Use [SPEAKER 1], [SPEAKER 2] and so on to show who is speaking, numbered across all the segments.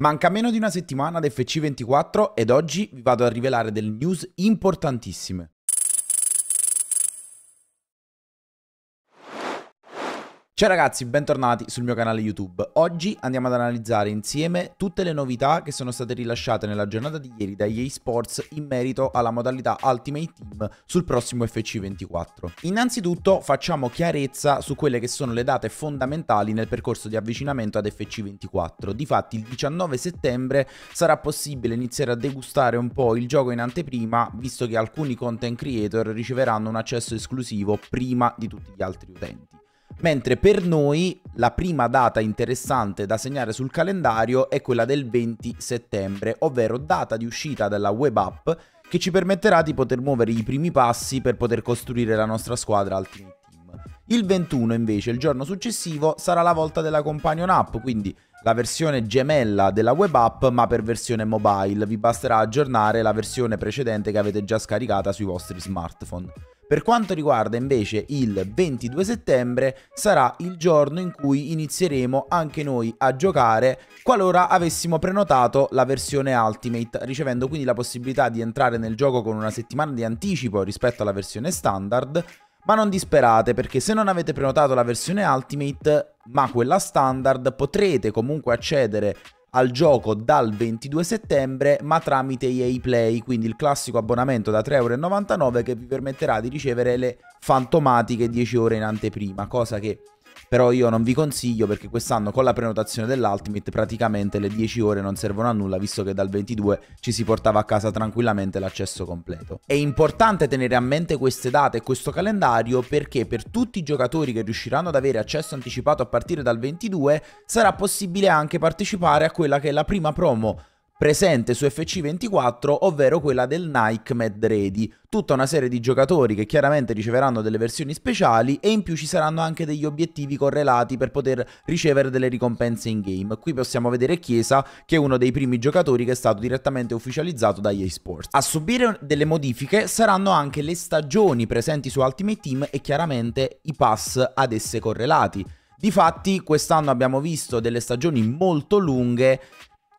[SPEAKER 1] Manca meno di una settimana ad FC24 ed oggi vi vado a rivelare delle news importantissime. Ciao ragazzi, bentornati sul mio canale YouTube. Oggi andiamo ad analizzare insieme tutte le novità che sono state rilasciate nella giornata di ieri dagli eSports in merito alla modalità Ultimate Team sul prossimo FC24. Innanzitutto facciamo chiarezza su quelle che sono le date fondamentali nel percorso di avvicinamento ad FC24. Difatti il 19 settembre sarà possibile iniziare a degustare un po' il gioco in anteprima, visto che alcuni content creator riceveranno un accesso esclusivo prima di tutti gli altri utenti mentre per noi la prima data interessante da segnare sul calendario è quella del 20 settembre, ovvero data di uscita della web app che ci permetterà di poter muovere i primi passi per poter costruire la nostra squadra al team. Il 21 invece, il giorno successivo, sarà la volta della Companion App, quindi la versione gemella della web app ma per versione mobile, vi basterà aggiornare la versione precedente che avete già scaricata sui vostri smartphone. Per quanto riguarda invece il 22 settembre sarà il giorno in cui inizieremo anche noi a giocare qualora avessimo prenotato la versione Ultimate, ricevendo quindi la possibilità di entrare nel gioco con una settimana di anticipo rispetto alla versione standard. Ma non disperate perché se non avete prenotato la versione Ultimate, ma quella standard, potrete comunque accedere al gioco dal 22 settembre ma tramite EA Play, quindi il classico abbonamento da 3,99€ che vi permetterà di ricevere le fantomatiche 10 ore in anteprima, cosa che però io non vi consiglio perché quest'anno con la prenotazione dell'Ultimate praticamente le 10 ore non servono a nulla visto che dal 22 ci si portava a casa tranquillamente l'accesso completo. È importante tenere a mente queste date e questo calendario perché per tutti i giocatori che riusciranno ad avere accesso anticipato a partire dal 22 sarà possibile anche partecipare a quella che è la prima promo presente su FC24, ovvero quella del Nike Mad Ready. Tutta una serie di giocatori che chiaramente riceveranno delle versioni speciali e in più ci saranno anche degli obiettivi correlati per poter ricevere delle ricompense in game. Qui possiamo vedere Chiesa, che è uno dei primi giocatori che è stato direttamente ufficializzato dagli eSports. A subire delle modifiche saranno anche le stagioni presenti su Ultimate Team e chiaramente i pass ad esse correlati. Difatti quest'anno abbiamo visto delle stagioni molto lunghe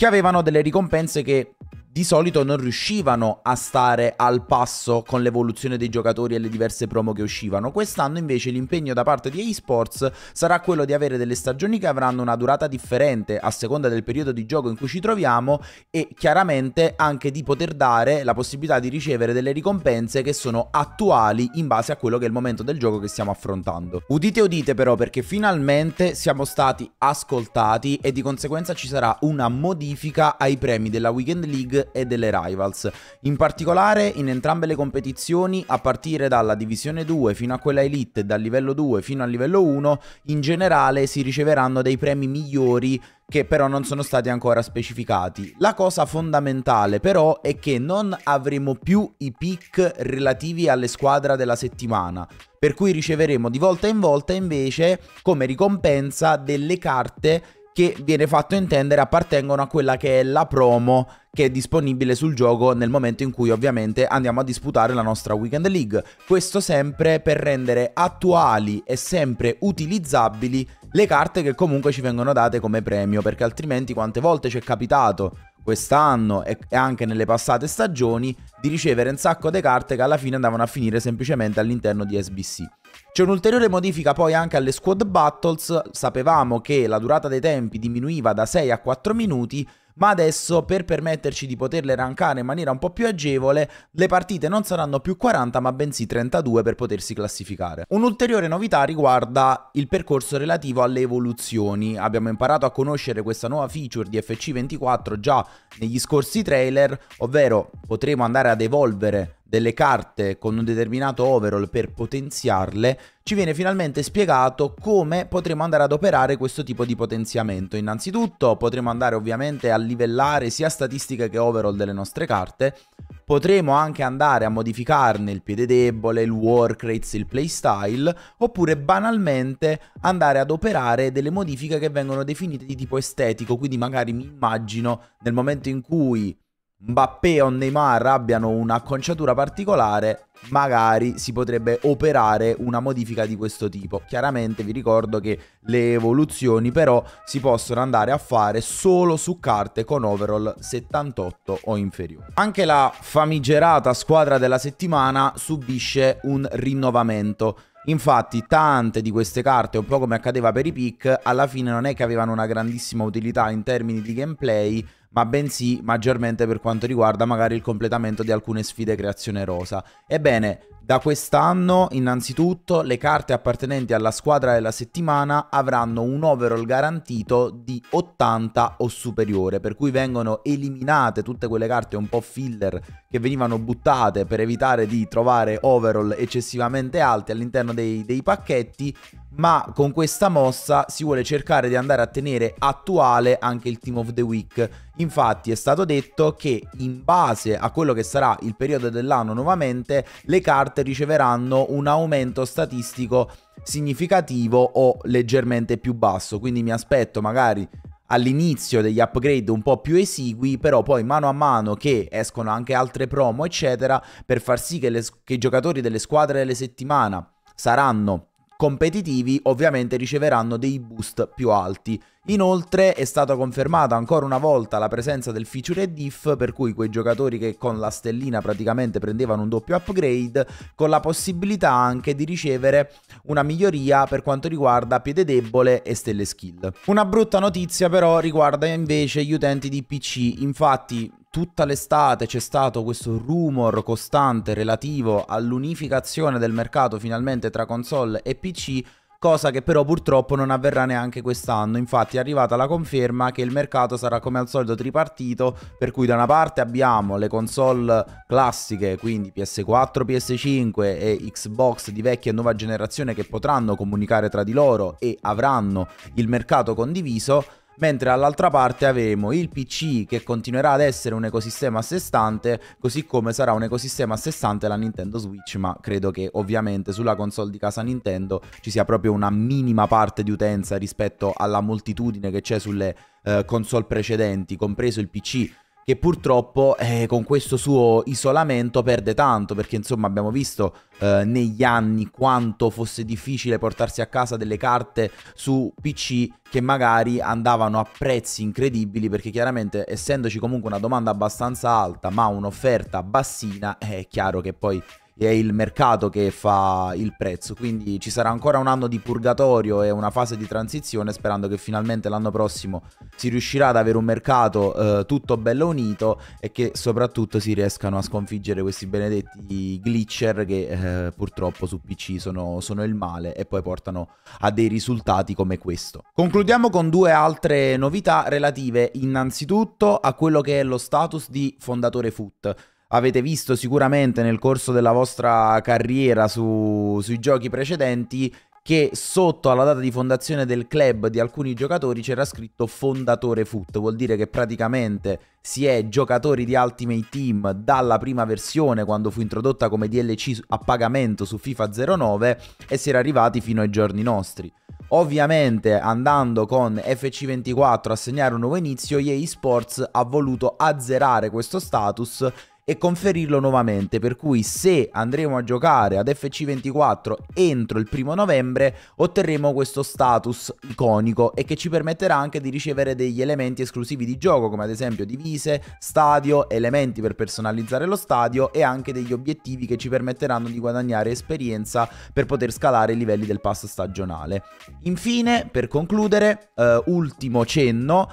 [SPEAKER 1] che avevano delle ricompense che di solito non riuscivano a stare al passo con l'evoluzione dei giocatori e le diverse promo che uscivano. Quest'anno invece l'impegno da parte di eSports sarà quello di avere delle stagioni che avranno una durata differente a seconda del periodo di gioco in cui ci troviamo e chiaramente anche di poter dare la possibilità di ricevere delle ricompense che sono attuali in base a quello che è il momento del gioco che stiamo affrontando. Udite udite però perché finalmente siamo stati ascoltati e di conseguenza ci sarà una modifica ai premi della Weekend League League e delle Rivals. In particolare in entrambe le competizioni, a partire dalla Divisione 2 fino a quella Elite dal livello 2 fino al livello 1, in generale si riceveranno dei premi migliori che però non sono stati ancora specificati. La cosa fondamentale però è che non avremo più i pick relativi alle squadre della settimana, per cui riceveremo di volta in volta invece come ricompensa delle carte che viene fatto intendere appartengono a quella che è la promo che è disponibile sul gioco nel momento in cui ovviamente andiamo a disputare la nostra Weekend League. Questo sempre per rendere attuali e sempre utilizzabili le carte che comunque ci vengono date come premio, perché altrimenti quante volte ci è capitato quest'anno e anche nelle passate stagioni di ricevere un sacco di carte che alla fine andavano a finire semplicemente all'interno di SBC. C'è un'ulteriore modifica poi anche alle squad battles, sapevamo che la durata dei tempi diminuiva da 6 a 4 minuti, ma adesso per permetterci di poterle rankare in maniera un po' più agevole, le partite non saranno più 40 ma bensì 32 per potersi classificare. Un'ulteriore novità riguarda il percorso relativo alle evoluzioni, abbiamo imparato a conoscere questa nuova feature di FC24 già negli scorsi trailer, ovvero potremo andare ad evolvere delle carte con un determinato overall per potenziarle, ci viene finalmente spiegato come potremo andare ad operare questo tipo di potenziamento. Innanzitutto potremo andare ovviamente a livellare sia statistiche che overall delle nostre carte, potremo anche andare a modificarne il piede debole, il work rates, il playstyle, oppure banalmente andare ad operare delle modifiche che vengono definite di tipo estetico, quindi magari mi immagino nel momento in cui Mbappé o Neymar abbiano un'acconciatura particolare, magari si potrebbe operare una modifica di questo tipo. Chiaramente vi ricordo che le evoluzioni però si possono andare a fare solo su carte con overall 78 o inferiore. Anche la famigerata squadra della settimana subisce un rinnovamento. Infatti tante di queste carte, un po' come accadeva per i pick, alla fine non è che avevano una grandissima utilità in termini di gameplay, ma bensì maggiormente per quanto riguarda magari il completamento di alcune sfide creazione rosa. Ebbene, da quest'anno innanzitutto le carte appartenenti alla squadra della settimana avranno un overall garantito di 80 o superiore, per cui vengono eliminate tutte quelle carte un po' filler che venivano buttate per evitare di trovare overall eccessivamente alti all'interno dei, dei pacchetti, ma con questa mossa si vuole cercare di andare a tenere attuale anche il Team of the Week. Infatti è stato detto che in base a quello che sarà il periodo dell'anno nuovamente, le carte riceveranno un aumento statistico significativo o leggermente più basso. Quindi mi aspetto magari all'inizio degli upgrade un po' più esigui, però poi mano a mano che escono anche altre promo, eccetera, per far sì che, le, che i giocatori delle squadre delle settimana saranno competitivi ovviamente riceveranno dei boost più alti. Inoltre è stata confermata ancora una volta la presenza del feature diff per cui quei giocatori che con la stellina praticamente prendevano un doppio upgrade con la possibilità anche di ricevere una miglioria per quanto riguarda piede debole e stelle skill. Una brutta notizia però riguarda invece gli utenti di PC, infatti tutta l'estate c'è stato questo rumor costante relativo all'unificazione del mercato finalmente tra console e PC, cosa che però purtroppo non avverrà neanche quest'anno. Infatti è arrivata la conferma che il mercato sarà come al solito tripartito, per cui da una parte abbiamo le console classiche, quindi PS4, PS5 e Xbox di vecchia e nuova generazione che potranno comunicare tra di loro e avranno il mercato condiviso mentre all'altra parte avremo il PC che continuerà ad essere un ecosistema a sé stante, così come sarà un ecosistema a sé stante la Nintendo Switch, ma credo che ovviamente sulla console di casa Nintendo ci sia proprio una minima parte di utenza rispetto alla moltitudine che c'è sulle eh, console precedenti, compreso il PC che purtroppo eh, con questo suo isolamento perde tanto, perché insomma abbiamo visto eh, negli anni quanto fosse difficile portarsi a casa delle carte su PC che magari andavano a prezzi incredibili, perché chiaramente essendoci comunque una domanda abbastanza alta ma un'offerta bassina, è chiaro che poi è il mercato che fa il prezzo, quindi ci sarà ancora un anno di purgatorio e una fase di transizione sperando che finalmente l'anno prossimo si riuscirà ad avere un mercato eh, tutto bello unito e che soprattutto si riescano a sconfiggere questi benedetti glitcher che eh, purtroppo su PC sono, sono il male e poi portano a dei risultati come questo. Concludiamo con due altre novità relative innanzitutto a quello che è lo status di fondatore Foot avete visto sicuramente nel corso della vostra carriera su, sui giochi precedenti che sotto alla data di fondazione del club di alcuni giocatori c'era scritto fondatore foot, vuol dire che praticamente si è giocatori di Ultimate Team dalla prima versione quando fu introdotta come DLC a pagamento su FIFA 09 e si era arrivati fino ai giorni nostri. Ovviamente andando con FC24 a segnare un nuovo inizio, EA Sports ha voluto azzerare questo status e conferirlo nuovamente. Per cui se andremo a giocare ad FC24 entro il primo novembre otterremo questo status iconico e che ci permetterà anche di ricevere degli elementi esclusivi di gioco come ad esempio divise, stadio, elementi per personalizzare lo stadio e anche degli obiettivi che ci permetteranno di guadagnare esperienza per poter scalare i livelli del pass stagionale. Infine, per concludere, eh, ultimo cenno,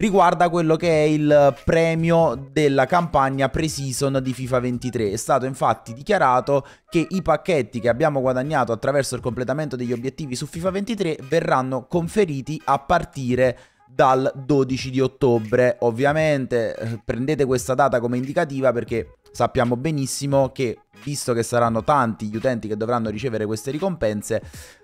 [SPEAKER 1] riguarda quello che è il premio della campagna pre-season di FIFA 23. È stato infatti dichiarato che i pacchetti che abbiamo guadagnato attraverso il completamento degli obiettivi su FIFA 23 verranno conferiti a partire dal 12 di ottobre. Ovviamente eh, prendete questa data come indicativa perché sappiamo benissimo che visto che saranno tanti gli utenti che dovranno ricevere queste ricompense,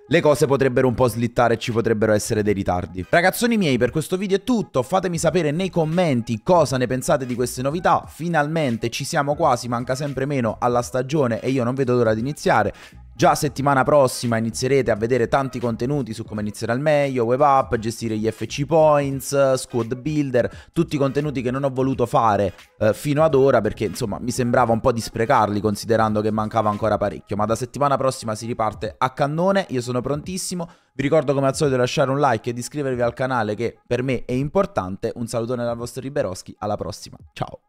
[SPEAKER 1] le cose potrebbero un po' slittare e ci potrebbero essere dei ritardi. Ragazzoni miei, per questo video è tutto, fatemi sapere nei commenti cosa ne pensate di queste novità, finalmente ci siamo quasi, manca sempre meno alla stagione e io non vedo l'ora di iniziare, Già settimana prossima inizierete a vedere tanti contenuti su come iniziare al meglio, web up, gestire gli FC points, squad builder, tutti i contenuti che non ho voluto fare eh, fino ad ora perché insomma mi sembrava un po' di sprecarli considerando che mancava ancora parecchio, ma da settimana prossima si riparte a cannone, io sono prontissimo, vi ricordo come al solito di lasciare un like e di iscrivervi al canale che per me è importante, un salutone dal vostro Riberoschi, alla prossima, ciao!